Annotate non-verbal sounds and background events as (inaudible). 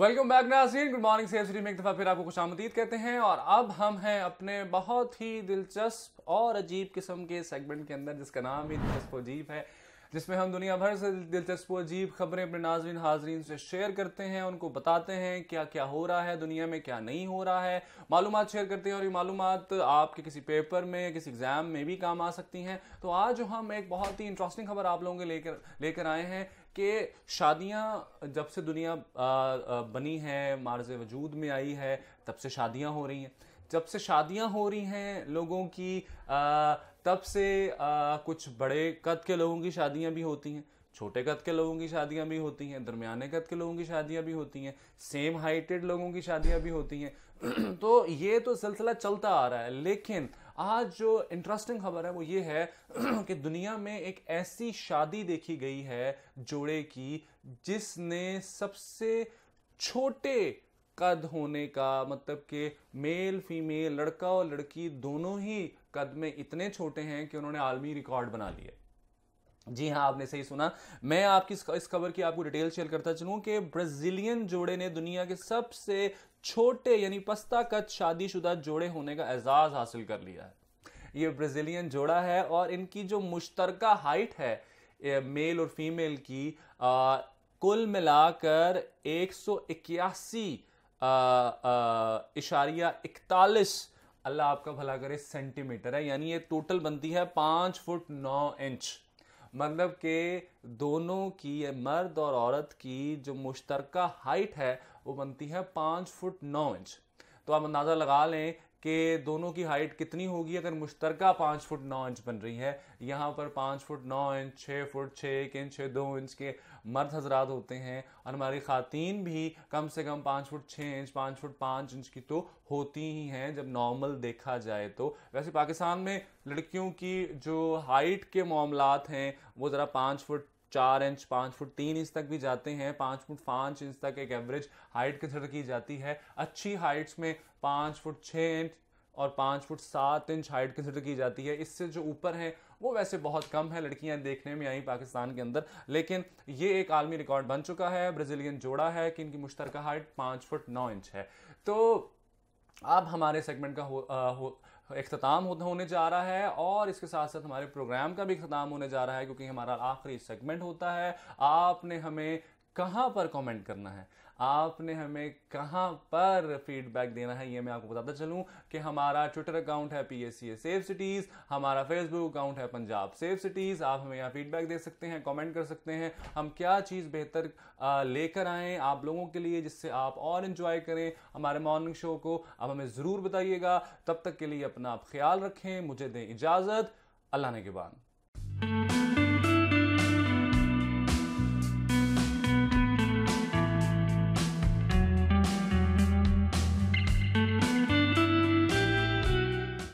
welcome back नाजीन good morning safe city में एक दफ़ा फिर आपको खुश आमदीद कहते हैं और अब हम हैं अपने बहुत ही दिलचस्प और अजीब किस्म के सेगमेंट के अंदर जिसका नाम ही दिलचस्प अजीब है जिसमें हम दुनिया भर से दिलचस्प अजीब खबरें अपने नाजरन हाजरीन से शेयर करते हैं उनको बताते हैं क्या क्या हो रहा है दुनिया में क्या नहीं हो रहा है मालूम शेयर करते हैं और ये मालूम आपके किसी पेपर में किसी एग्ज़ाम में भी काम आ सकती हैं तो आज हम एक बहुत ही इंटरेस्टिंग खबर आप लोगों के लेकर लेकर आए हैं कि शादियां जब से दुनिया बनी है मार्ज वजूद में आई है तब से शादियां हो रही हैं जब से शादियां हो रही हैं लोगों की तब से कुछ बड़े कद के लोगों की शादियां भी होती हैं छोटे कद के लोगों की शादियां भी होती हैं दरमियाने कद के लोगों की शादियां भी होती हैं सेम हाइटेड लोगों की शादियां भी होती हैं (clears throat) तो ये तो सिलसिला चलता आ रहा है लेकिन आज जो इंटरेस्टिंग खबर है वो ये है (clears throat) कि दुनिया में एक ऐसी शादी देखी गई है जोड़े की जिसने सबसे छोटे कद होने का मतलब कि मेल फीमेल लड़का और लड़की दोनों ही कद में इतने छोटे हैं कि उन्होंने आलमी रिकॉर्ड बना लिए जी हाँ आपने सही सुना मैं आपकी इस खबर की आपको डिटेल शेयर करता चलूँ कि ब्राज़ीलियन जोड़े ने दुनिया के सबसे छोटे यानी पस्ता कद शादीशुदा जोड़े होने का एजाज हासिल कर लिया है ये ब्राज़ीलियन जोड़ा है और इनकी जो मुश्तर हाइट है मेल और फीमेल की आ, कुल मिलाकर एक सौ इक्यासी इशारिया इकतालीस अल्लाह आपका भला करे सेंटीमीटर है यानी ये टोटल बनती है पाँच फुट नौ इंच मतलब के दोनों की मर्द और औरत की जो मुश्तरक हाइट है वो बनती है पाँच फुट नौ इंच तो आप अंदाज़ा लगा लें कि दोनों की हाइट कितनी होगी अगर मुश्तरका पाँच फुट नौ इंच बन रही है यहाँ पर पाँच फुट नौ इंच छः फुट छः एक इंच दो इंच के मर्द हजरात होते हैं और हमारी ख़ातन भी कम से कम पाँच फुट छः इंच पाँच फुट पाँच इंच की तो होती ही हैं जब नॉर्मल देखा जाए तो वैसे पाकिस्तान में लड़कियों की जो हाइट के मामला हैं वो ज़रा पाँच फुट चार इंच पाँच फुट तीन इंच तक भी जाते हैं पाँच फुट पाँच इंच तक एक एवरेज हाइट कंसिडर की जाती है अच्छी हाइट्स में पाँच फुट छः इंच और पाँच फुट सात इंच हाइट कंसिडर की जाती है इससे जो ऊपर है वो वैसे बहुत कम है लड़कियां देखने में आई पाकिस्तान के अंदर लेकिन ये एक आलमी रिकॉर्ड बन चुका है ब्राज़ीलियन जोड़ा है कि इनकी मुश्तरक हाइट पाँच फुट नौ इंच है तो अब हमारे सेगमेंट का हो, आ, हो अख्ताम होने जा रहा है और इसके साथ साथ हमारे प्रोग्राम का भी अख्ताम होने जा रहा है क्योंकि हमारा आखिरी सेगमेंट होता है आपने हमें कहाँ पर कमेंट करना है आपने हमें कहाँ पर फीडबैक देना है ये मैं आपको बताता चलूँ कि हमारा ट्विटर अकाउंट है P S C safe cities हमारा फेसबुक अकाउंट है पंजाब सेफ सिटीज़ आप हमें यहाँ फीडबैक दे सकते हैं कमेंट कर सकते हैं हम क्या चीज़ बेहतर लेकर आएँ आप लोगों के लिए जिससे आप और इन्जॉय करें हमारे मॉर्निंग शो को आप हमें ज़रूर बताइएगा तब तक के लिए अपना आप ख्याल रखें मुझे दें इजाज़त अल्लाह ने के बाद